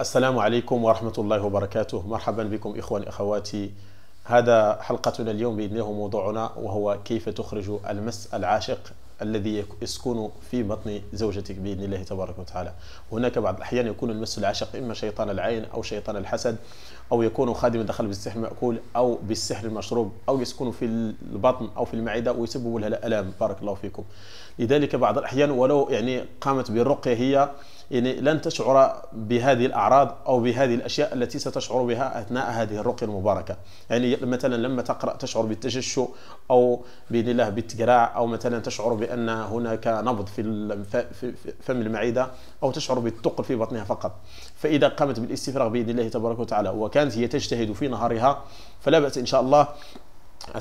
السلام عليكم ورحمة الله وبركاته مرحبا بكم إخواني أخواتي هذا حلقتنا اليوم بإذن الله موضوعنا وهو كيف تخرج المس العاشق الذي يسكن في بطن زوجتك بإذن الله تبارك وتعالى هناك بعض الأحيان يكون المس العاشق إما شيطان العين أو شيطان الحسد أو يكون خادما دخل بالسحر المأكول أو بالسحر المشروب أو يسكن في البطن أو في المعدة ويسبب لها الألام بارك الله فيكم لذلك بعض الأحيان ولو يعني قامت بالرقية هي يعني لن تشعر بهذه الأعراض أو بهذه الأشياء التي ستشعر بها أثناء هذه الرقية المباركة يعني مثلا لما تقرأ تشعر بالتششع أو بإذن الله بالتقراع أو مثلا تشعر بأن هناك نبض في فم المعدة أو تشعر بالثقل في بطنها فقط فإذا قامت بالاستفراغ بإذن الله تبارك وتعالى وكانت هي تجتهد في نهارها فلا بأس إن شاء الله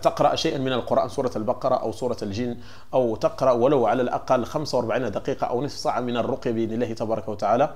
تقرأ شيئا من القرآن سورة البقرة أو سورة الجن أو تقرأ ولو على الأقل 45 دقيقة أو نصف ساعة من الرقية بإذن الله تبارك وتعالى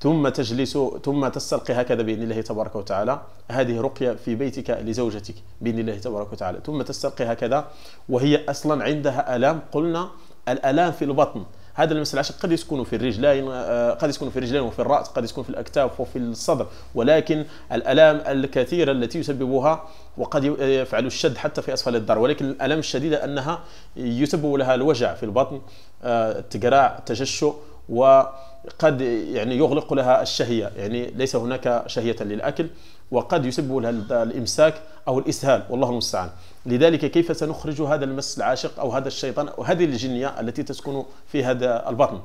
ثم تجلس ثم تستلقي هكذا بإذن الله تبارك وتعالى هذه رقية في بيتك لزوجتك بإذن الله تبارك وتعالى ثم تستلقي هكذا وهي أصلا عندها ألام قلنا الألام في البطن هذا المس العشق قد يكون في الرجلين آه، قد يكون في الرجلين وفي الراس قد يكون في الاكتاف وفي الصدر ولكن الالام الكثيره التي يسببها وقد آه، يفعل الشد حتى في اسفل الدار ولكن الالام الشديده انها يسبب لها الوجع في البطن التقراع آه، التجشؤ وقد يعني يغلق لها الشهية يعني ليس هناك شهية للأكل وقد يسبب لها الإمساك أو الإسهال والله المستعان لذلك كيف سنخرج هذا المس العاشق أو هذا الشيطان أو هذه الجنية التي تسكن في هذا البطن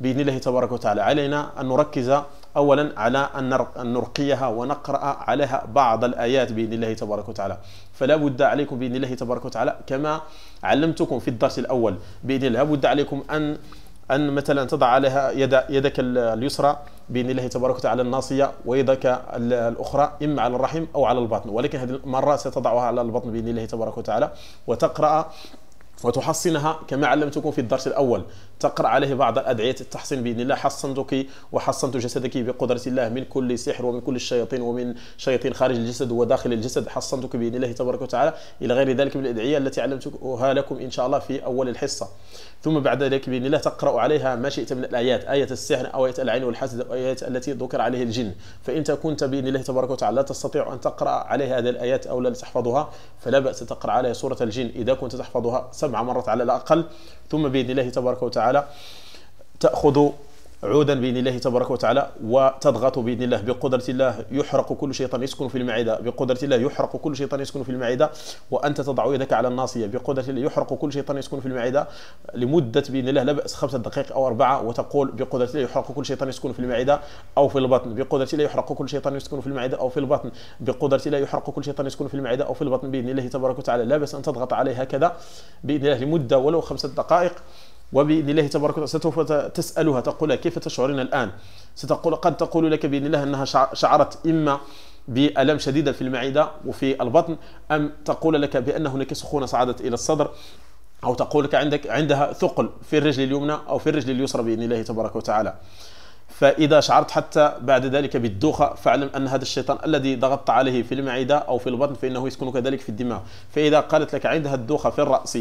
بإذن الله تبارك وتعالى علينا أن نركز أولا على أن نرقيها ونقرأ عليها بعض الآيات بإذن الله تبارك وتعالى فلا بد عليكم بإذن الله تبارك وتعالى كما علمتكم في الدرس الأول بإذن الله بد عليكم أن أن مثلا تضع عليها يد يدك اليسرى بإذن الله تبارك وتعالى الناصية ويدك الأخرى إما على الرحم أو على البطن ولكن هذه المرة ستضعها على البطن بإذن الله تبارك وتعالى وتقرأ وتحصنها كما علمتكم في الدرس الأول تقرأ عليه بعض الأدعية التحصين بإذن الله حصنتك وحصنت جسدك بقدرة الله من كل سحر ومن كل الشياطين ومن شياطين خارج الجسد وداخل الجسد حصنتك بإذن الله تبارك وتعالى إلى غير ذلك من الأدعية التي علمتها لكم إن شاء الله في أول الحصة ثم بعد ذلك بإذن الله تقرأ عليها ما شئت من الآيات آية السحر أو آية العين والحسد أو ايه التي ذكر عليه الجن فإن كنت بإذن الله تبارك وتعالى لا تستطيع أن تقرأ عليها هذه الآيات أو لا تحفظها فلا بأس تقرأ عليها سورة الجن إذا كنت تحفظها سبع مرات على الأقل ثم بإذن الله تبارك وتعالى وتعالى تأخذ عودا بإذن الله تبارك وتعالى وتضغط بإذن الله بقدرة الله يحرق كل شيطان يسكن في المعدة بقدرة الله يحرق كل شيطان يسكن في المعدة وأنت تضع يدك على الناصية بقدرة الله يحرق كل شيطان يسكن في المعدة لمدة بإذن الله لا بأس خمسة دقائق أو أربعة وتقول بقدرة الله يحرق كل شيطان يسكن في المعدة أو في البطن بقدرة الله يحرق كل شيطان يسكن في المعدة أو في البطن بقدرة الله يحرق كل شيطان يسكن في المعدة أو في البطن بإذن الله تبارك وتعالى لا بأس أن تضغط عليه هكذا بإذن الله لمدة ولو خمسة دقائق وبإذن الله تبارك وتعالى سوف تسألها تقول كيف تشعرين الآن ستقول قد تقول لك بإذن الله أنها شعرت إما بألم شديد في المعدة وفي البطن أم تقول لك بأن هناك سخونة صعدت إلى الصدر أو تقول لك عندك عندها ثقل في الرجل اليمنى أو في الرجل اليسرى بإذن الله تبارك وتعالى فإذا شعرت حتى بعد ذلك بالدوخة فاعلم أن هذا الشيطان الذي ضغطت عليه في المعدة أو في البطن فإنه يسكن كذلك في الدماغ فإذا قالت لك عندها الدوخة في الرأس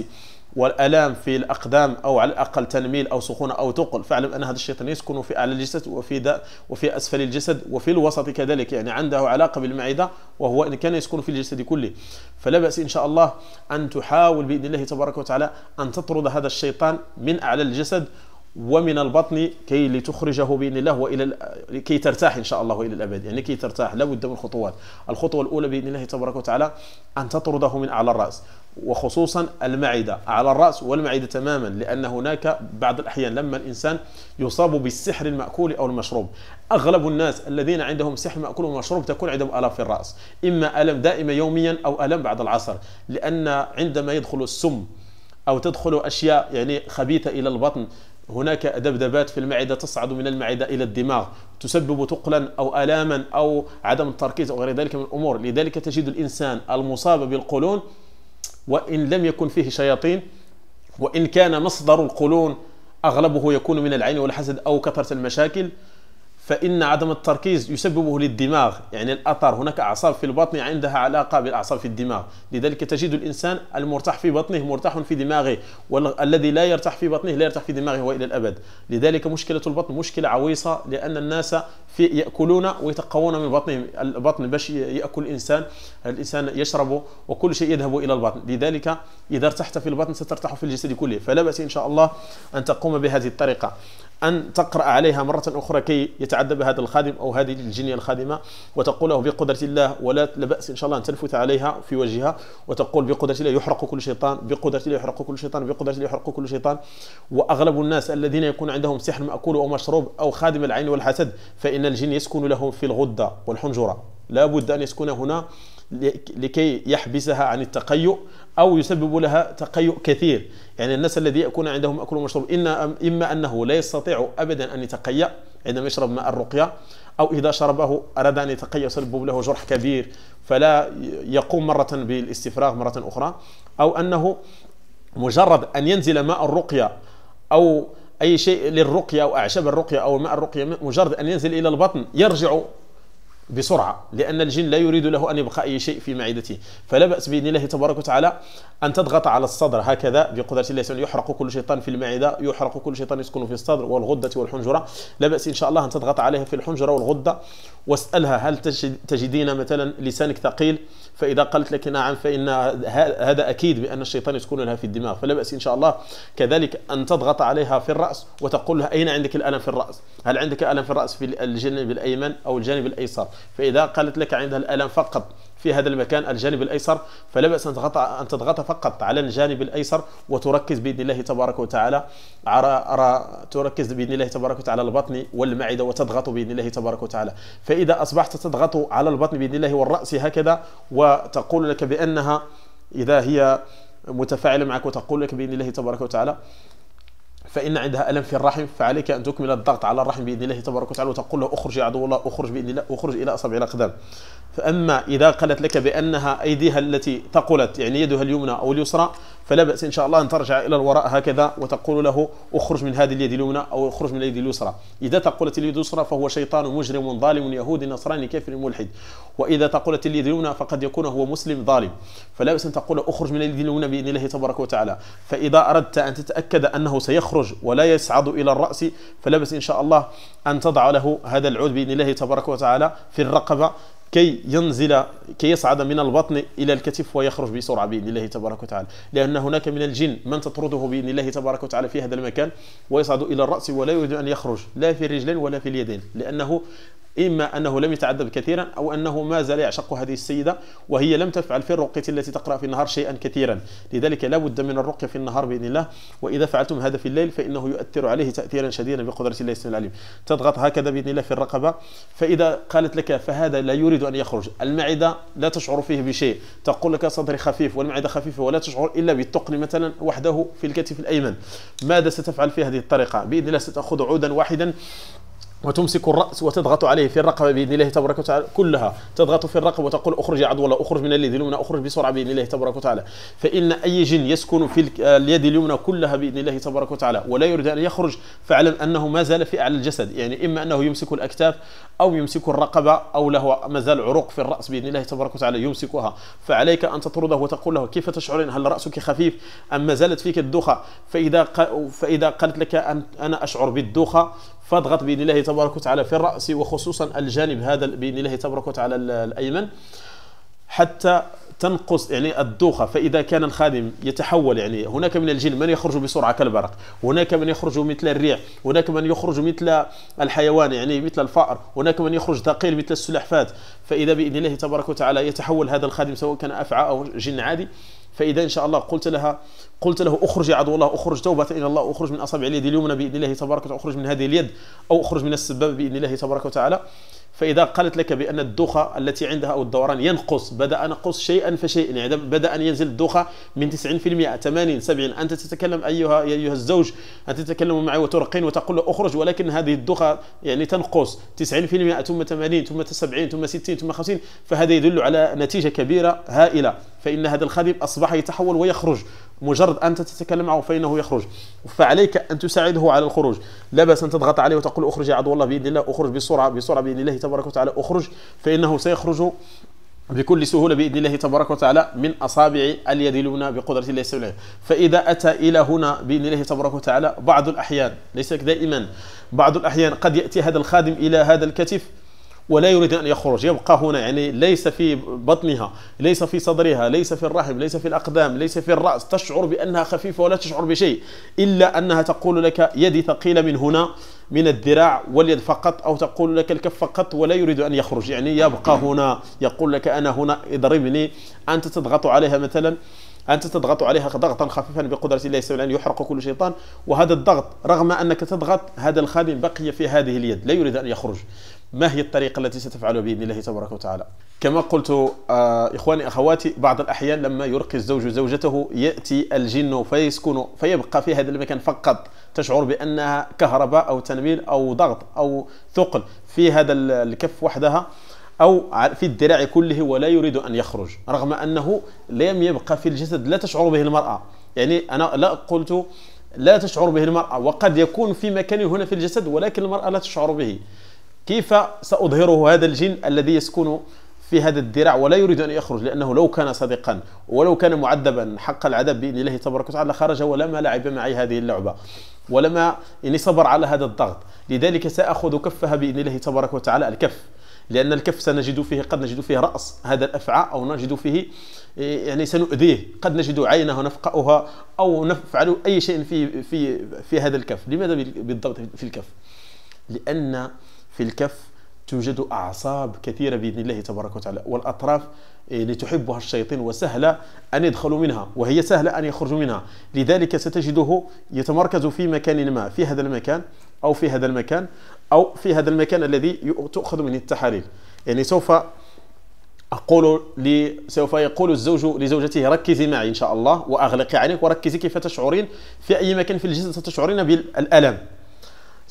والالام في الاقدام او على الاقل تنميل او سخونه او ثقل فاعلم ان هذا الشيطان يسكن في اعلى الجسد وفي دا وفي اسفل الجسد وفي الوسط كذلك يعني عنده علاقه بالمعده وهو ان كان يسكن في الجسد كله فلا باس ان شاء الله ان تحاول باذن الله تبارك وتعالى ان تطرد هذا الشيطان من اعلى الجسد ومن البطن كي لتخرجه باذن الله والى كي ترتاح ان شاء الله الى الابد يعني كي ترتاح لابد من خطوات الخطوه الاولى باذن الله تبارك وتعالى ان تطرده من اعلى الراس وخصوصا المعده على الراس والمعده تماما لان هناك بعض الاحيان لما الانسان يصاب بالسحر الماكول او المشروب اغلب الناس الذين عندهم سحر ماكول ومشروب تكون عندهم الاف في الراس اما الم دائما يوميا او الم بعد العصر لان عندما يدخل السم او تدخل اشياء يعني خبيثه الى البطن هناك ذبذبات في المعدة تصعد من المعدة إلى الدماغ تسبب ثقلا أو آلاما أو عدم التركيز أو غير ذلك من الأمور لذلك تجد الإنسان المصاب بالقولون وإن لم يكن فيه شياطين وإن كان مصدر القولون أغلبه يكون من العين والحسد أو كثرة المشاكل فإن عدم التركيز يسببه للدماغ يعني الأثر هناك أعصاب في البطن عندها علاقة بالأعصاب في الدماغ لذلك تجد الإنسان المرتاح في بطنه مرتاح في دماغه والذي لا يرتاح في بطنه لا يرتاح في دماغه وإلى الأبد لذلك مشكلة البطن مشكلة عويصة لأن الناس في ياكلون ويتقون من بطنهم البطن باش ياكل الانسان الانسان يشرب وكل شيء يذهب الى البطن لذلك اذا ارتحت في البطن سترتاح في الجسد كله فلا باس ان شاء الله ان تقوم بهذه الطريقه أن تقرأ عليها مرة أخرى كي يتعذب هذا الخادم أو هذه الجنية الخادمة وتقوله بقدرة الله ولا بأس إن شاء الله أن تنفث عليها في وجهها وتقول بقدرة الله يحرق كل شيطان بقدرة الله يحرق كل شيطان بقدرة الله يحرق كل شيطان وأغلب الناس الذين يكون عندهم سحر مأكول أو مشروب أو خادم العين والحسد فإن فإن الجن يسكن لهم في الغدة والحنجرة لا بد أن يسكن هنا لكي يحبسها عن التقيؤ أو يسبب لها تقيؤ كثير يعني الناس الذي يكون عندهم أكل ومشرب إن إما أنه لا يستطيع أبدا أن يتقيأ عندما يشرب ماء الرقية أو إذا شربه أراد أن يتقيا يسبب له جرح كبير فلا يقوم مرة بالاستفراغ مرة أخرى أو أنه مجرد أن ينزل ماء الرقية أو أي شيء للرقية أو أعشاب الرقية أو ماء الرقية مجرد أن ينزل إلى البطن يرجع بسرعة لأن الجن لا يريد له أن يبقى أي شيء في معدته فلا بأس بإذن الله تبارك وتعالى أن تضغط على الصدر هكذا بقدرة الله سبحانه يحرق كل شيطان في المعدة يحرق كل شيطان يسكن في الصدر والغدة والحنجرة لا بأس إن شاء الله أن تضغط عليها في الحنجرة والغدة واسألها هل تجدين مثلا لسانك ثقيل فإذا قالت لك نعم فإن هذا أكيد بأن الشيطان يسكن لها في الدماغ فلا بأس إن شاء الله كذلك أن تضغط عليها في الرأس وتقول لها أين عندك الألم في الرأس هل عندك ألم في الرأس في الجانب الأيمن أو الجانب الأيسر فإذا قالت لك عندها الألم فقط في هذا المكان الجانب الأيسر فلا بأس أن تضغط, أن تضغط فقط على الجانب الأيسر وتركز بإذن الله تبارك وتعالى على على تركز بإذن الله تبارك وتعالى البطن والمعدة وتضغط بإذن الله تبارك وتعالى فإذا أصبحت تضغط على البطن بإذن الله والرأس هكذا وتقول لك بأنها إذا هي متفاعلة معك وتقول لك بإذن الله تبارك وتعالى فإن عندها ألم في الرحم فعليك أن تكمل الضغط على الرحم بإذن الله تبارك وتعالى وتقول له أخرج يا عدو الله أخرج بإذن الله أخرج إلى أصابع الأقدام فأما إذا قالت لك بأنها أيديها التي ثقلت يعني يدها اليمنى أو اليسرى فلا بأس إن شاء الله أن ترجع إلى الوراء هكذا وتقول له اخرج من هذه اليد اليمنى أو اخرج من اليد اليسرى إذا ثقلت اليد اليسرى فهو شيطان مجرم ظالم يهودي نصراني كافر ملحد وإذا ثقلت اليد اليمنى فقد يكون هو مسلم ظالم فلا بأس أن تقول اخرج من اليد اليمنى بإذن الله تبارك وتعالى فإذا أردت أن تتأكد أنه سيخرج ولا يصعد إلى الرأس فلا بأس إن شاء الله أن تضع له هذا العود بإذن الله تبارك وتعالى في الرقبة كي ينزل كي يصعد من البطن إلى الكتف ويخرج بسرعة بإذن الله تبارك وتعالى لأن هناك من الجن من تطرده بإذن الله تبارك وتعالى في هذا المكان ويصعد إلى الرأس ولا يريد أن يخرج لا في الرجلين ولا في اليدين لأنه إما أنه لم يتعذب كثيرا أو أنه ما زال يعشق هذه السيدة وهي لم تفعل في الرقية التي تقرأ في النهار شيئا كثيرا لذلك لا بد من الرقية في النهار بإذن الله وإذا فعلتم هذا في الليل فإنه يؤثر عليه تأثيرا شديدا بقدرة الله سبحانه العليم تضغط هكذا بإذن الله في الرقبة فإذا قالت لك فهذا لا يريد أن يخرج المعدة لا تشعر فيه بشيء تقول لك صدري خفيف والمعدة خفيفة ولا تشعر إلا بالتقن مثلا وحده في الكتف الأيمن ماذا ستفعل في هذه الطريقة بإذن الله ستأخذ عودا واحدا وتمسك الرأس وتضغط عليه في الرقبة بإذن الله تبارك وتعالى كلها تضغط في الرقبة وتقول أخرج يا عدو أخرج من اليد اليمنى أخرج بسرعة بإذن الله تبارك وتعالى فإن أي جن يسكن في آه، اليد اليمنى كلها بإذن الله تبارك وتعالى ولا يريد أن يخرج فاعلم أنه ما زال في أعلى الجسد يعني إما أنه يمسك الأكتاف أو يمسك الرقبة أو له ما زال عروق في الرأس بإذن الله تبارك وتعالى يمسكها فعليك أن تطرده وتقول له كيف تشعرين هل رأسك خفيف أم ما زالت فيك الدوخة فإذا فإذا قالت لك أن أنا أشعر بالدوخة فاضغط باذن الله تبارك وتعالى في الراس وخصوصا الجانب هذا باذن الله تبارك وتعالى الايمن حتى تنقص يعني الدوخه فاذا كان الخادم يتحول يعني هناك من الجن من يخرج بسرعه كالبرق هناك من يخرج مثل الريح هناك من يخرج مثل الحيوان يعني مثل الفأر هناك من يخرج ثقيل مثل السلحفات فاذا باذن الله تبارك وتعالى يتحول هذا الخادم سواء كان افعى او جن عادي فإذا إن شاء الله قلت لها قلت له اخرج يا عدو الله اخرج توبة إلى الله اخرج من أصابع اليد اليمنى بإذن الله تبارك وتعالى اخرج من هذه اليد أو اخرج من السباب بإذن الله تبارك وتعالى فإذا قالت لك بأن الدوخة التي عندها أو الدوران ينقص بدأ نقص شيئا فشيئا يعني بدأ أن ينزل الدوخة من 90% 80 70 أنت تتكلم أيها أيها الزوج أنت تتكلم معي وترقين وتقول له أخرج ولكن هذه الدوخة يعني تنقص 90% ثم 80 ثم 70 ثم 60 ثم 50 فهذا يدل على نتيجة كبيرة هائلة فإن هذا الخادم أصبح يتحول ويخرج مجرد أنت تتكلم معه فإنه يخرج فعليك أن تساعده على الخروج لا بأس أن تضغط عليه وتقول أخرج يا عدو الله بإذن الله أخرج بسرعة بسرعة بإذن الله تبارك وتعالى أخرج فإنه سيخرج بكل سهولة بإذن الله تبارك وتعالى من أصابع اليد اليمنى بقدرة الله سبحانه فإذا أتى إلى هنا بإذن الله تبارك وتعالى بعض الأحيان ليس دائما بعض الأحيان قد يأتي هذا الخادم إلى هذا الكتف ولا يريد أن يخرج يبقى هنا يعني ليس في بطنها ليس في صدرها ليس في الرحم ليس في الأقدام ليس في الرأس تشعر بأنها خفيفة ولا تشعر بشيء إلا أنها تقول لك يدي ثقيلة من هنا من الذراع واليد فقط أو تقول لك الكف فقط ولا يريد أن يخرج يعني يبقى هنا يقول لك أنا هنا اضربني أنت تضغط عليها مثلا أنت تضغط عليها ضغطا خفيفا بقدرة الله سبحانه أن يحرق كل شيطان وهذا الضغط رغم أنك تضغط هذا الخادم بقي في هذه اليد لا يريد أن يخرج ما هي الطريقة التي ستفعل بإذن الله تبارك وتعالى كما قلت آه، إخواني أخواتي بعض الأحيان لما يرقي الزوج زوجته يأتي الجن فيسكن فيبقى في هذا المكان فقط تشعر بأنها كهرباء أو تنميل أو ضغط أو ثقل في هذا الكف وحدها أو في الذراع كله ولا يريد أن يخرج رغم أنه لم يبقى في الجسد لا تشعر به المرأة يعني أنا لا قلت لا تشعر به المرأة وقد يكون في مكان هنا في الجسد ولكن المرأة لا تشعر به كيف سأظهره هذا الجن الذي يسكن في هذا الذراع ولا يريد أن يخرج لأنه لو كان صديقا ولو كان معذبا حق العذاب بإذن الله تبارك وتعالى خرج ولما لعب معي هذه اللعبة ولما يعني صبر على هذا الضغط لذلك سأخذ كفها بإذن الله تبارك وتعالى الكف لأن الكف سنجد فيه قد نجد فيه رأس هذا الأفعى أو نجد فيه يعني سنؤذيه قد نجد عينه نفقأها أو نفعل أي شيء في في في هذا الكف لماذا بالضبط في الكف؟ لأن في الكف توجد أعصاب كثيرة بإذن الله تبارك وتعالى والأطراف آه، لتحبها الشياطين وسهلة أن يدخلوا منها وهي سهلة أن يخرجوا منها لذلك ستجده يتمركز في مكان ما في هذا المكان أو في هذا المكان أو في هذا المكان الذي تؤخذ منه التحاليل يعني سوف أقول لي سوف يقول الزوج لزوجته ركزي معي إن شاء الله وأغلقي عينك وركزي كيف تشعرين في أي مكان في الجسد ستشعرين بالألم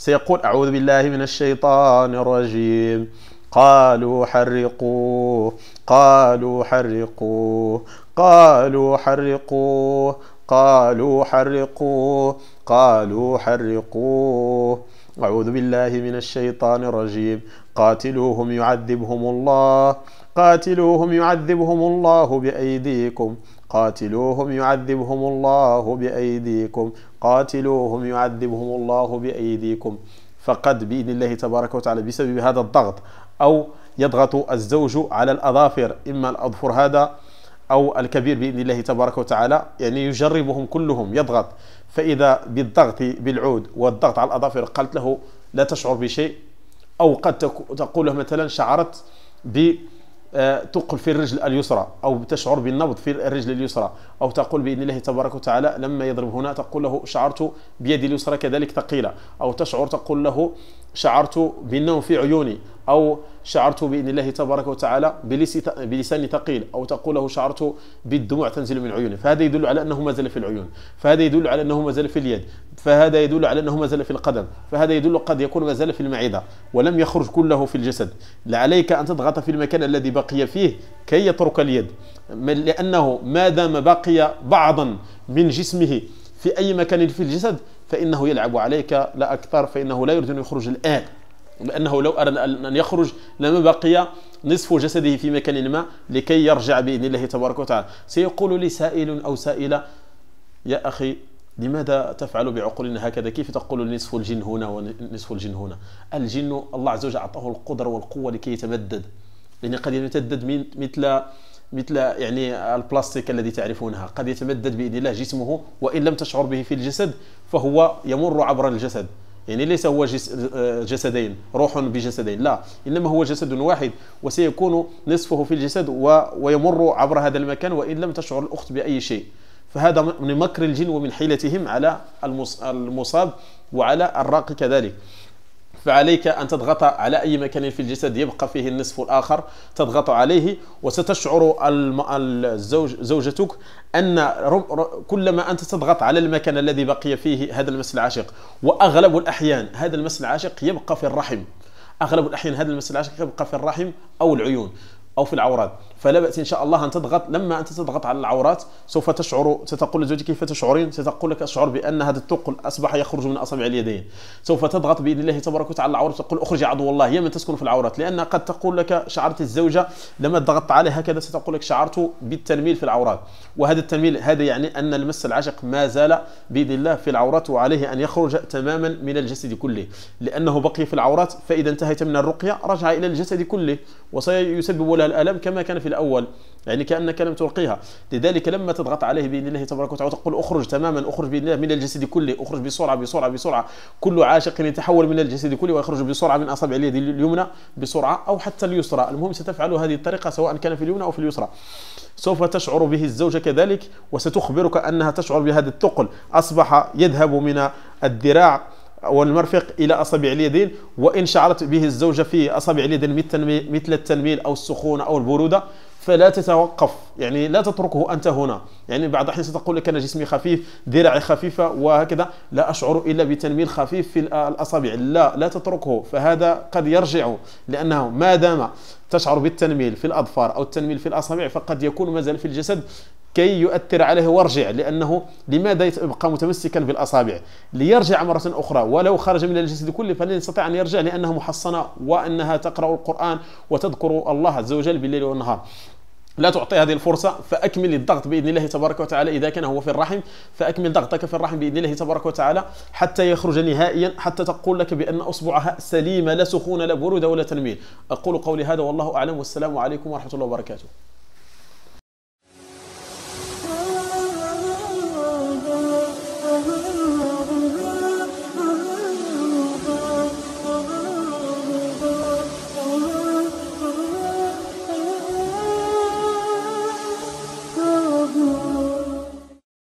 سيقول أعوذ بالله من الشيطان الرجيم قالوا حرقوه قالوا حرقوه قالوا حرقوه قالوا حرقوه قالوا حرقوه أعوذ بالله من الشيطان الرجيم قاتلوهم يعذبهم الله قاتلوهم يعذبهم الله بأيديكم قاتلوهم يعذبهم الله بأيديكم قاتلوهم يعذبهم الله بأيديكم فقد بإذن الله تبارك وتعالى بسبب هذا الضغط أو يضغط الزوج على الأظافر إما الأظفر هذا أو الكبير بإذن الله تبارك وتعالى يعني يجربهم كلهم يضغط فإذا بالضغط بالعود والضغط على الأظافر قالت له لا تشعر بشيء أو قد تقول له مثلا شعرت بشيء آه، تقل في الرجل اليسرى أو تشعر بالنبض في الرجل اليسرى أو تقول بإذن الله تبارك وتعالى لما يضرب هنا تقول له شعرت بيدي اليسرى كذلك ثقيلة أو تشعر تقول له شعرت بالنوم في عيوني أو شعرت بإذن الله تبارك وتعالى بلسان ثقيل أو تقوله شعرت بالدموع تنزل من عيوني فهذا يدل على أنه ما زال في العيون فهذا يدل على أنه ما زال في اليد فهذا يدل على أنه ما زال في القدم فهذا يدل قد يكون ما زال في المعدة ولم يخرج كله في الجسد لعليك أن تضغط في المكان الذي بقي فيه كي يترك اليد لأنه ما دام بقي بعضا من جسمه في أي مكان في الجسد فإنه يلعب عليك لا أكثر فإنه لا يريد أن يخرج الآن لأنه لو أراد أن يخرج لما بقي نصف جسده في مكان ما لكي يرجع بإذن الله تبارك وتعالى سيقول لي سائل أو سائلة يا أخي لماذا تفعل بعقولنا هكذا كيف تقول نصف الجن هنا ونصف الجن هنا الجن الله عز وجل أعطاه القدرة والقوة لكي يتمدد لأن يعني قد يتمدد من مثل مثل يعني البلاستيك الذي تعرفونها قد يتمدد بإذن الله جسمه وإن لم تشعر به في الجسد فهو يمر عبر الجسد يعني ليس هو آه، جسدين روح بجسدين لا إنما هو جسد واحد وسيكون نصفه في الجسد ويمر عبر هذا المكان وإن لم تشعر الأخت بأي شيء فهذا من مكر الجن ومن حيلتهم على المصاب وعلى الراقي كذلك فعليك أن تضغط على أي مكان في الجسد يبقى فيه النصف الآخر تضغط عليه وستشعر الزوج زوجتك أن كلما أنت تضغط على المكان الذي بقي فيه هذا المس العاشق وأغلب الأحيان هذا المس العاشق يبقى في الرحم اغلب الاحيان هذا المس العاشق يبقى في الرحم او العيون أو في العورات فلا بأس إن شاء الله أن تضغط لما أنت تضغط على العورات سوف تشعر ستقول لزوجك كيف تشعرين ستقول لك أشعر بأن هذا الثقل أصبح يخرج من أصابع اليدين سوف تضغط بإذن الله تبارك وتعالى على العورات تقول أخرجي عدو الله هي من تسكن في العورات لأن قد تقول لك شعرت الزوجة لما ضغطت عليها هكذا ستقول لك شعرت بالتنميل في العورات وهذا التنميل هذا يعني أن المس العاشق ما زال بإذن الله في العورات وعليه أن يخرج تماما من الجسد كله لأنه بقي في العورات فإذا انتهيت من الرقية رجع إلى الجسد كله وسيسبب حولها الألم كما كان في الأول يعني كأنك لم تلقيها لذلك لما تضغط عليه بإذن الله تبارك وتعالى تقول أخرج تماما أخرج بإذن الله من الجسد كله أخرج بسرعة بسرعة بسرعة كل عاشق يتحول من الجسد كله ويخرج بسرعة من أصابع اليد اليمنى بسرعة أو حتى اليسرى المهم ستفعل هذه الطريقة سواء كان في اليمنى أو في اليسرى سوف تشعر به الزوجة كذلك وستخبرك أنها تشعر بهذا الثقل أصبح يذهب من الذراع والمرفق إلى أصابع اليدين وإن شعرت به الزوجة في أصابع اليدين مثل التنميل أو السخونة أو البرودة فلا تتوقف يعني لا تتركه أنت هنا يعني بعض الأحيان ستقول لك أنا جسمي خفيف ذراعي خفيفة وهكذا لا أشعر إلا بتنميل خفيف في الأصابع لا لا تتركه فهذا قد يرجع لأنه ما دام تشعر بالتنميل في الأظفار أو التنميل في الأصابع فقد يكون مازال في الجسد كي يؤثر عليه وارجع لأنه لماذا يبقى متمسكا بالأصابع ليرجع مرة أخرى ولو خرج من الجسد كله فلن يستطيع أن يرجع لأنها محصنة وأنها تقرأ القرآن وتذكر الله عز وجل بالليل والنهار لا تعطي هذه الفرصة فأكمل الضغط بإذن الله تبارك وتعالى إذا كان هو في الرحم فأكمل ضغطك في الرحم بإذن الله تبارك وتعالى حتى يخرج نهائيا حتى تقول لك بأن أصبعها سليمة لا سخونة لا برودة ولا تنميل أقول قولي هذا والله أعلم والسلام عليكم ورحمة الله وبركاته